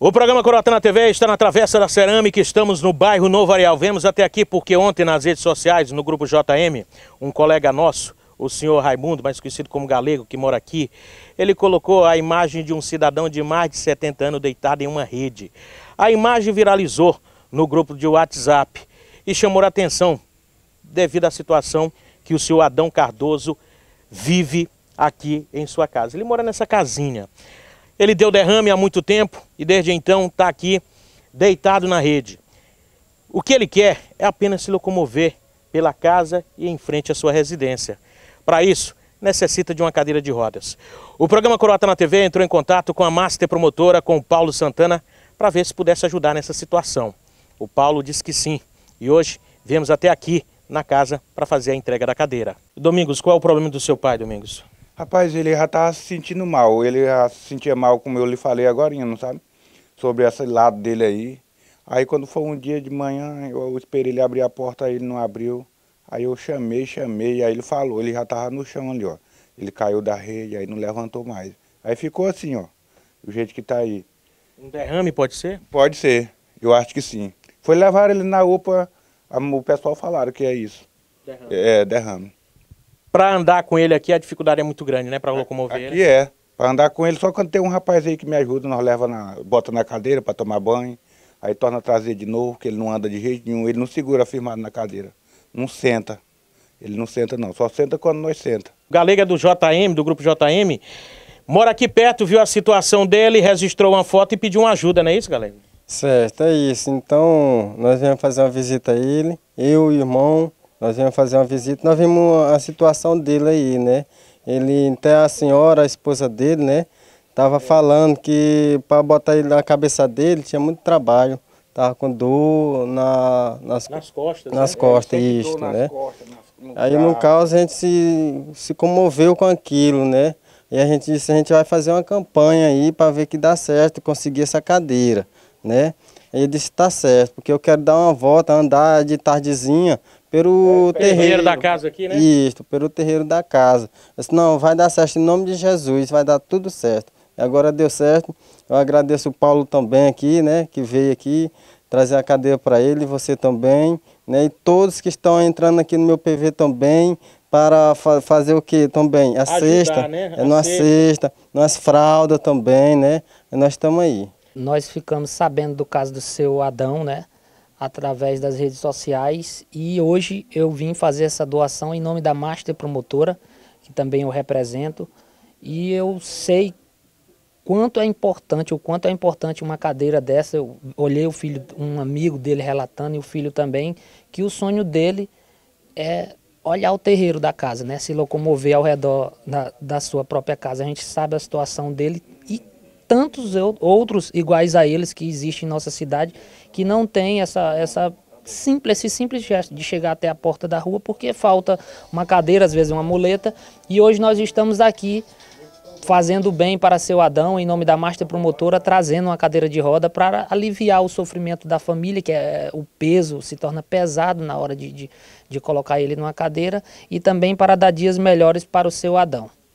O programa Corotana TV está na Travessa da Cerâmica, estamos no bairro Novo Areal. Vemos até aqui porque ontem nas redes sociais, no grupo JM, um colega nosso, o senhor Raimundo, mais conhecido como Galego, que mora aqui, ele colocou a imagem de um cidadão de mais de 70 anos deitado em uma rede. A imagem viralizou no grupo de WhatsApp e chamou a atenção devido à situação que o senhor Adão Cardoso vive aqui em sua casa. Ele mora nessa casinha. Ele deu derrame há muito tempo e desde então está aqui deitado na rede. O que ele quer é apenas se locomover pela casa e em frente à sua residência. Para isso, necessita de uma cadeira de rodas. O programa Croata na TV entrou em contato com a master promotora, com o Paulo Santana, para ver se pudesse ajudar nessa situação. O Paulo disse que sim e hoje viemos até aqui na casa para fazer a entrega da cadeira. Domingos, qual é o problema do seu pai, Domingos? Rapaz, ele já estava tá se sentindo mal. Ele já se sentia mal, como eu lhe falei agora, não sabe? Sobre esse lado dele aí. Aí quando foi um dia de manhã, eu esperei ele abrir a porta, aí ele não abriu. Aí eu chamei, chamei, aí ele falou, ele já estava no chão ali, ó. Ele caiu da rede, aí não levantou mais. Aí ficou assim, ó, do jeito que tá aí. Um derrame pode ser? Pode ser, eu acho que sim. Foi levar ele na UPA, a, o pessoal falaram que é isso. Derrame. É, derrame para andar com ele aqui a dificuldade é muito grande, né? Para locomover. Aqui é. Para andar com ele, só quando tem um rapaz aí que me ajuda, nós leva na, bota na cadeira para tomar banho, aí torna a trazer de novo, porque ele não anda de jeito nenhum, ele não segura firmado na cadeira, não senta. Ele não senta não, só senta quando nós senta. Galega do JM, do grupo JM, mora aqui perto, viu a situação dele, registrou uma foto e pediu uma ajuda, não é isso, galera Certo, é isso. Então, nós viemos fazer uma visita a ele, eu, o irmão, nós viemos fazer uma visita, nós vimos a situação dele aí, né? Ele, até a senhora, a esposa dele, né? Tava falando que para botar ele na cabeça dele tinha muito trabalho. Estava com dor na, nas, nas costas, nas né? costas, né? Costas, no aí no caos a gente se, se comoveu com aquilo, né? E a gente disse, a gente vai fazer uma campanha aí para ver que dá certo, conseguir essa cadeira, né? Ele disse, tá certo, porque eu quero dar uma volta, andar de tardezinha pelo é, terreiro. da casa aqui, né? Isso, pelo terreiro da casa. Eu disse, não, vai dar certo em nome de Jesus, vai dar tudo certo. E agora deu certo. Eu agradeço o Paulo também aqui, né, que veio aqui trazer a cadeia para ele, você também, né, e todos que estão entrando aqui no meu PV também, para fa fazer o que também? A Ajudar, cesta, né? É a é numa cesta, cesta, nós também, né, e nós estamos aí. Nós ficamos sabendo do caso do seu Adão, né? Através das redes sociais. E hoje eu vim fazer essa doação em nome da Master Promotora, que também eu represento. E eu sei quanto é importante, o quanto é importante uma cadeira dessa. Eu olhei o filho, um amigo dele relatando e o filho também, que o sonho dele é olhar o terreiro da casa, né? Se locomover ao redor da, da sua própria casa. A gente sabe a situação dele tantos outros iguais a eles que existem em nossa cidade, que não tem essa, essa simples, esse simples gesto de chegar até a porta da rua, porque falta uma cadeira, às vezes uma muleta, e hoje nós estamos aqui fazendo bem para seu Adão, em nome da Master Promotora, trazendo uma cadeira de roda para aliviar o sofrimento da família, que é o peso se torna pesado na hora de, de, de colocar ele numa cadeira, e também para dar dias melhores para o seu Adão.